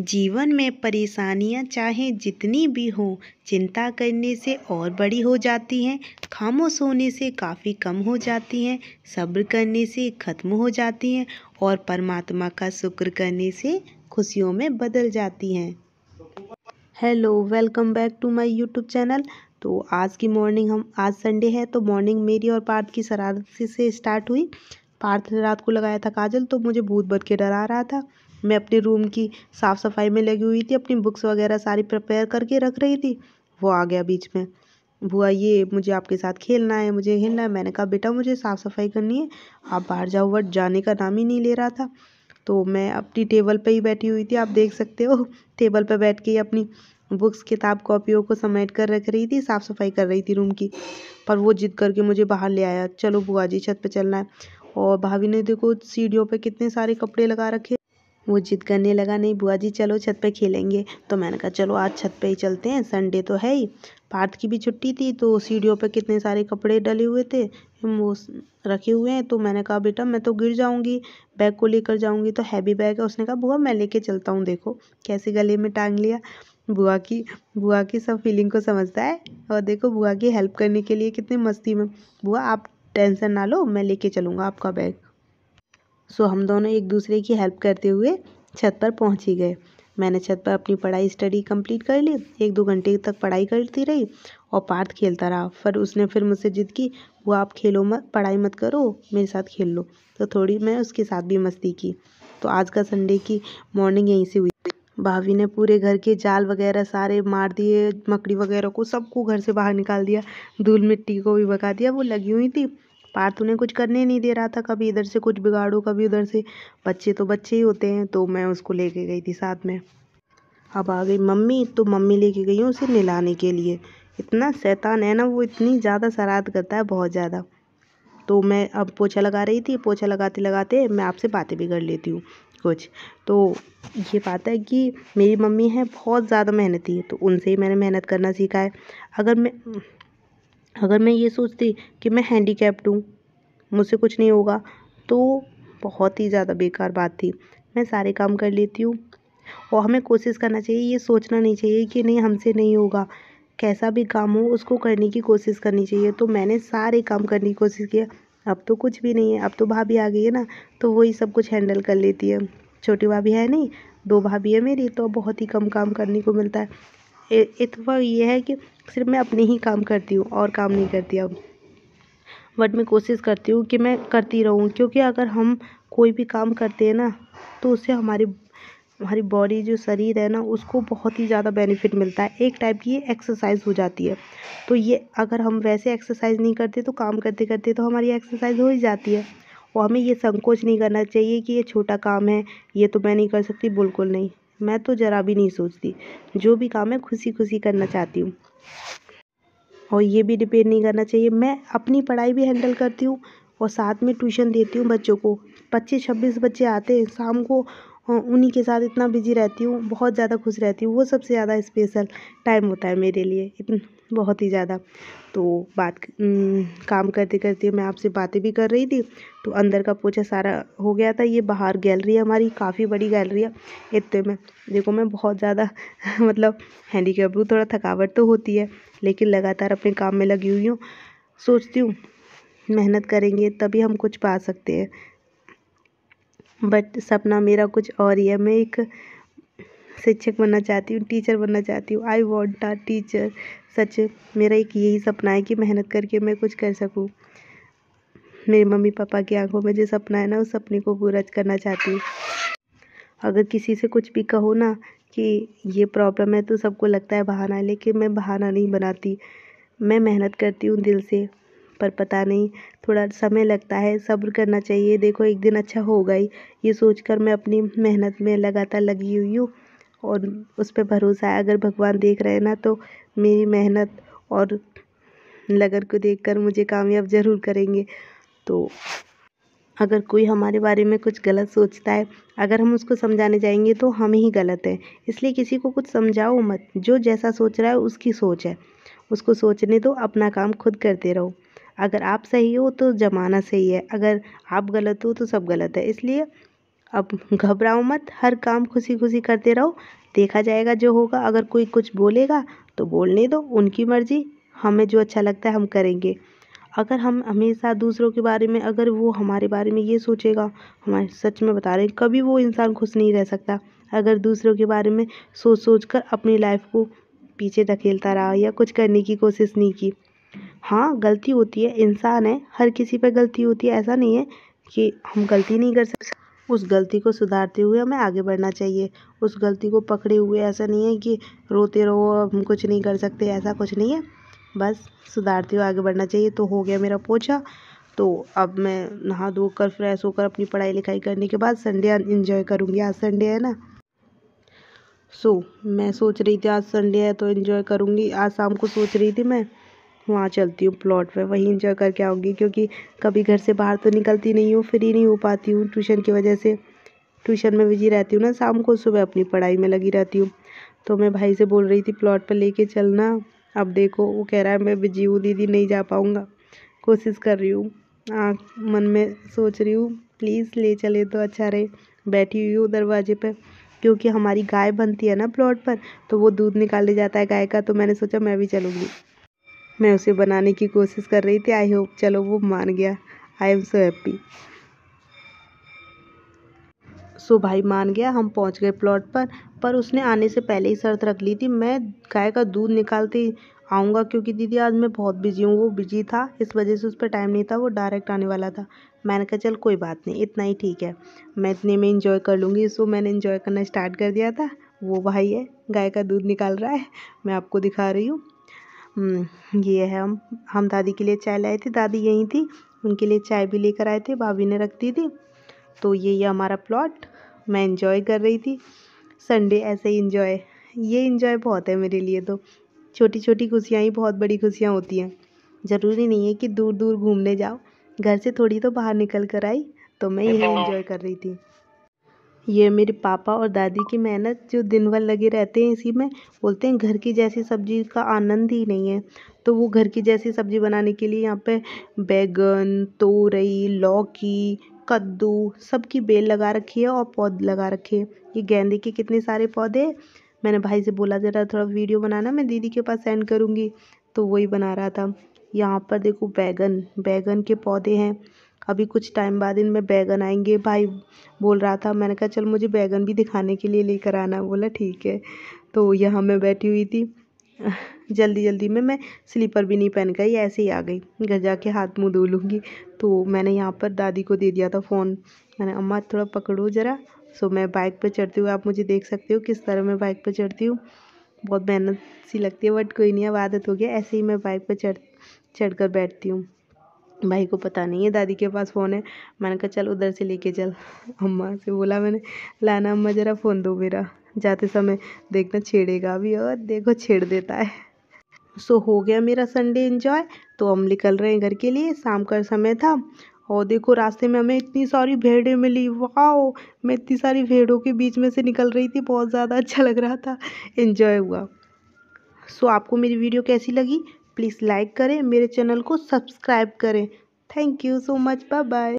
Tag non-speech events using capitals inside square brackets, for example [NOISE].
जीवन में परेशानियाँ चाहे जितनी भी हों चिंता करने से और बड़ी हो जाती हैं खामोश होने से काफ़ी कम हो जाती हैं सब्र करने से ख़त्म हो जाती हैं और परमात्मा का शुक्र करने से खुशियों में बदल जाती हैं hello welcome back to my YouTube channel तो आज की मॉर्निंग हम आज संडे है तो मॉर्निंग मेरी और पार्थ की शरारत से स्टार्ट हुई पार्थ ने रात को लगाया था काजल तो मुझे भूत बद के डरा रहा था मैं अपने रूम की साफ़ सफाई में लगी हुई थी अपनी बुक्स वगैरह सारी प्रिपेयर करके रख रही थी वो आ गया बीच में बुआ ये मुझे आपके साथ खेलना है मुझे खेलना है मैंने कहा बेटा मुझे साफ़ सफाई करनी है आप बाहर जाओ वट जाने का नाम ही नहीं ले रहा था तो मैं अपनी टेबल पर ही बैठी हुई थी आप देख सकते हो टेबल पर बैठ के ही अपनी बुक्स किताब कॉपियों को समेट कर रख रही थी साफ़ सफाई कर रही थी रूम की पर वो जिद करके मुझे बाहर ले आया चलो बुआ जी छत पर चलना है और भाभी ने देखो सीढ़ियों पे कितने सारे कपड़े लगा रखे वो जिद करने लगा नहीं बुआ जी चलो छत पे खेलेंगे तो मैंने कहा चलो आज छत पे ही चलते हैं संडे तो है ही पार्थ की भी छुट्टी थी तो सीढ़ियों पे कितने सारे कपड़े डले हुए थे वो रखे हुए हैं तो मैंने कहा बेटा मैं तो गिर जाऊंगी बैग को लेकर जाऊंगी तो हैवी बैग है उसने कहा बुआ मैं लेके चलता हूँ देखो कैसे गले में टांग लिया बुआ की बुआ की सब फीलिंग को समझता है और देखो बुआ की हेल्प करने के लिए कितनी मस्ती में बुआ आप टेंशन ना लो मैं लेके चलूँगा आपका बैग सो हम दोनों एक दूसरे की हेल्प करते हुए छत पर पहुँच ही गए मैंने छत पर अपनी पढ़ाई स्टडी कंप्लीट कर ली एक दो घंटे तक पढ़ाई करती रही और पार्थ खेलता रहा फिर उसने फिर मुझसे जिद की वो आप खेलो मत पढ़ाई मत करो मेरे साथ खेल लो तो थोड़ी मैं उसके साथ भी मस्ती की तो आज का संडे की मॉर्निंग यहीं से हुई भाभी ने पूरे घर के जाल वगैरह सारे मार दिए मकड़ी वगैरह को सबको घर से बाहर निकाल दिया धूल मिट्टी को भी भगा दिया वो लगी हुई थी पार्थ उन्हें कुछ करने नहीं दे रहा था कभी इधर से कुछ बिगाड़ो कभी उधर से बच्चे तो बच्चे ही होते हैं तो मैं उसको लेके गई थी साथ में अब आ गई मम्मी तो मम्मी लेके गई हूँ उसे नहलाने के लिए इतना शैतान है ना वो इतनी ज़्यादा शरारत करता है बहुत ज़्यादा तो मैं अब पोछा लगा रही थी पोछा लगाते लगाते मैं आपसे बातें भी कर लेती हूँ कुछ तो ये बात है कि मेरी मम्मी है बहुत ज़्यादा मेहनती है तो उनसे ही मैंने मेहनत करना सीखा है अगर मैं अगर मैं ये सोचती कि मैं हैंडीकैप्ड हूँ मुझसे कुछ नहीं होगा तो बहुत ही ज़्यादा बेकार बात थी मैं सारे काम कर लेती हूँ और हमें कोशिश करना चाहिए ये सोचना नहीं चाहिए कि नहीं हमसे नहीं होगा कैसा भी काम हो उसको करने की कोशिश करनी चाहिए तो मैंने सारे काम करने की कोशिश किया अब तो कुछ भी नहीं है अब तो भाभी आ गई है ना तो वही सब कुछ हैंडल कर लेती है छोटी भाभी है नहीं दो भाभी है मेरी तो बहुत ही कम काम करने को मिलता है इतफा तो ये है कि सिर्फ मैं अपने ही काम करती हूँ और काम नहीं करती अब बट मैं कोशिश करती हूँ कि मैं करती रहूँ क्योंकि अगर हम कोई भी काम करते हैं ना तो उससे हमारी हमारी बॉडी जो शरीर है ना उसको बहुत ही ज़्यादा बेनिफिट मिलता है एक टाइप की एक्सरसाइज हो जाती है तो ये अगर हम वैसे एक्सरसाइज नहीं करते तो काम करते करते तो हमारी एक्सरसाइज हो ही जाती है और हमें ये संकोच नहीं करना चाहिए कि ये छोटा काम है ये तो मैं नहीं कर सकती बिल्कुल नहीं मैं तो ज़रा भी नहीं सोचती जो भी काम है खुशी खुशी करना चाहती हूँ और ये भी डिपेंड नहीं करना चाहिए मैं अपनी पढ़ाई भी हैंडल करती हूँ और साथ में ट्यूशन देती हूँ बच्चों को पच्चीस छब्बीस बच्चे आते हैं शाम को हाँ, उन्हीं के साथ इतना बिजी रहती हूँ बहुत ज़्यादा खुश रहती हूँ वो सबसे ज़्यादा स्पेशल टाइम होता है मेरे लिए बहुत ही ज़्यादा तो बात काम करते करते मैं आपसे बातें भी कर रही थी तो अंदर का पोछा सारा हो गया था ये बाहर गैलरी है हमारी काफ़ी बड़ी गैलरी है इतने में देखो मैं बहुत ज़्यादा [LAUGHS] मतलब हैंडीकैप हूँ थोड़ा थकावट तो होती है लेकिन लगातार अपने काम में लगी हुई हूँ सोचती हूँ मेहनत करेंगे तभी हम कुछ पा सकते हैं बट सपना मेरा कुछ और ही है मैं एक शिक्षक बनना चाहती हूँ टीचर बनना चाहती हूँ आई वॉन्ट आ टीचर सच मेरा एक यही सपना है कि मेहनत करके मैं कुछ कर सकूँ मेरे मम्मी पापा की आंखों में जो सपना है ना उस सपने को पूरा करना चाहती हूँ अगर किसी से कुछ भी कहो ना कि ये प्रॉब्लम है तो सबको लगता है बहाना है लेकिन मैं बहाना नहीं बनाती मैं मेहनत करती हूँ दिल से पर पता नहीं थोड़ा समय लगता है सब्र करना चाहिए देखो एक दिन अच्छा होगा ही ये सोच कर मैं अपनी मेहनत में लगातार लगी हुई हूँ और उस पर भरोसा है अगर भगवान देख रहे हैं ना तो मेरी मेहनत और लगन को देखकर मुझे कामयाब ज़रूर करेंगे तो अगर कोई हमारे बारे में कुछ गलत सोचता है अगर हम उसको समझाने जाएंगे तो हम ही गलत हैं इसलिए किसी को कुछ समझाओ मत जो जैसा सोच रहा है उसकी सोच है उसको सोचने दो अपना काम खुद करते रहो अगर आप सही हो तो ज़माना सही है अगर आप गलत हो तो सब गलत है इसलिए अब [LAUGHS] घबराओ मत हर काम खुशी खुशी करते रहो देखा जाएगा जो होगा अगर कोई कुछ बोलेगा तो बोलने दो उनकी मर्ज़ी हमें जो अच्छा लगता है हम करेंगे अगर हम हमेशा दूसरों के बारे में अगर वो हमारे बारे में ये सोचेगा हमारे सच में बता रहे हैं कभी वो इंसान खुश नहीं रह सकता अगर दूसरों के बारे में सोच सोच कर अपनी लाइफ को पीछे धकेलता रहा या कुछ करने की कोशिश नहीं की हाँ गलती होती है इंसान है हर किसी पे गलती होती है ऐसा नहीं है कि हम गलती नहीं कर सकते उस गलती को सुधारते हुए हमें आगे बढ़ना चाहिए उस गलती को पकड़े हुए ऐसा नहीं है कि रोते रहो हम कुछ नहीं कर सकते ऐसा कुछ नहीं है बस सुधारते हुए आगे बढ़ना चाहिए तो हो गया मेरा पोछा तो अब मैं नहा धो कर फ्रेश होकर अपनी पढ़ाई लिखाई करने के बाद संडे इन्जॉय करूँगी आज संडे है ना सो so, मैं सोच रही थी आज संडे है तो इन्जॉय करूँगी आज शाम को सोच रही थी मैं वहाँ चलती हूँ प्लॉट पर वहीं इंजॉय करके आऊँगी क्योंकि कभी घर से बाहर तो निकलती नहीं हूँ फ्री नहीं हो पाती हूँ ट्यूशन की वजह से ट्यूशन में बिजी रहती हूँ ना शाम को सुबह अपनी पढ़ाई में लगी रहती हूँ तो मैं भाई से बोल रही थी प्लॉट पर लेके चलना अब देखो वो कह रहा है मैं बिजी हूँ दीदी नहीं जा पाऊँगा कोशिश कर रही हूँ आँख मन में सोच रही हूँ प्लीज़ ले चले तो अच्छा रहे बैठी हुई हूँ दरवाजे पर क्योंकि हमारी गाय बनती है ना प्लॉट पर तो वो दूध निकाल ले जाता है गाय का तो मैंने सोचा मैं भी चलूँगी मैं उसे बनाने की कोशिश कर रही थी आई होप चलो वो मान गया I am so happy so भाई मान गया हम पहुंच गए प्लॉट पर पर उसने आने से पहले ही शर्त रख ली थी मैं गाय का दूध निकालती आऊँगा क्योंकि दीदी आज मैं बहुत बिजी हूँ वो बिजी था इस वजह से उस पर टाइम नहीं था वो डायरेक्ट आने वाला था मैंने कहा चल कोई बात नहीं इतना ही ठीक है मैं इतने में इंजॉय कर लूँगी सो मैंने इंजॉय करना स्टार्ट कर दिया था वो भाई है गाय का दूध निकाल रहा है मैं आपको दिखा रही हूँ हम्म, ये है हम हम दादी के लिए चाय लाए थे दादी यहीं थी उनके लिए चाय भी लेकर आए थे भाभी ने रख दी थी तो ये ये हमारा प्लॉट मैं इन्जॉय कर रही थी संडे ऐसे ही इन्जॉय ये इन्जॉय बहुत है मेरे लिए तो छोटी छोटी खुशियाँ ही बहुत बड़ी खुशियाँ होती हैं ज़रूरी नहीं है कि दूर दूर घूमने जाओ घर से थोड़ी तो बाहर निकल कर आई तो मैं यही इन्जॉय तो कर रही थी ये मेरे पापा और दादी की मेहनत जो दिन भर लगे रहते हैं इसी में बोलते हैं घर की जैसी सब्ज़ी का आनंद ही नहीं है तो वो घर की जैसी सब्ज़ी बनाने के लिए यहाँ पे बैगन तोरई लौकी कद्दू सबकी बेल लगा रखी है और पौधे लगा रखे हैं ये गेंदे के कितने सारे पौधे मैंने भाई से बोला ज़रा थोड़ा वीडियो बनाना मैं दीदी के पास सेंड करूँगी तो वही बना रहा था यहाँ पर देखो बैगन बैगन के पौधे हैं अभी कुछ टाइम बाद इनमें बैगन आएंगे भाई बोल रहा था मैंने कहा चल मुझे बैगन भी दिखाने के लिए लेकर आना बोला ठीक है तो यहाँ मैं बैठी हुई थी जल्दी जल्दी में मैं स्लीपर भी नहीं पहन गई ऐसे ही आ गई घर जाके हाथ मुँह धो लूँगी तो मैंने यहाँ पर दादी को दे दिया था फ़ोन मैंने अम्मा थोड़ा पकड़ो ज़रा सो मैं बाइक पर चढ़ती हूँ आप मुझे देख सकते हो किस तरह मैं बाइक पर चढ़ती हूँ बहुत मेहनत सी लगती है बट कोई नहीं अब आदत हो गया ऐसे ही मैं बाइक पर चढ़ चढ़ कर बैठती हूँ भाई को पता नहीं है दादी के पास फ़ोन है मैंने कहा चल उधर से लेके चल अम्मा से बोला मैंने लाना अम्मा ज़रा फ़ोन दो मेरा जाते समय देखना छेड़ेगा भी और देखो छेड़ देता है सो हो गया मेरा संडे इन्जॉय तो हम निकल रहे हैं घर के लिए शाम का समय था और देखो रास्ते में हमें इतनी सारी भेड़ें मिली वाह मैं इतनी सारी भेड़ों के बीच में से निकल रही थी बहुत ज़्यादा अच्छा लग रहा था इन्जॉय हुआ सो so, आपको मेरी वीडियो कैसी लगी प्लीज़ लाइक करें मेरे चैनल को सब्सक्राइब करें thank you so much bye bye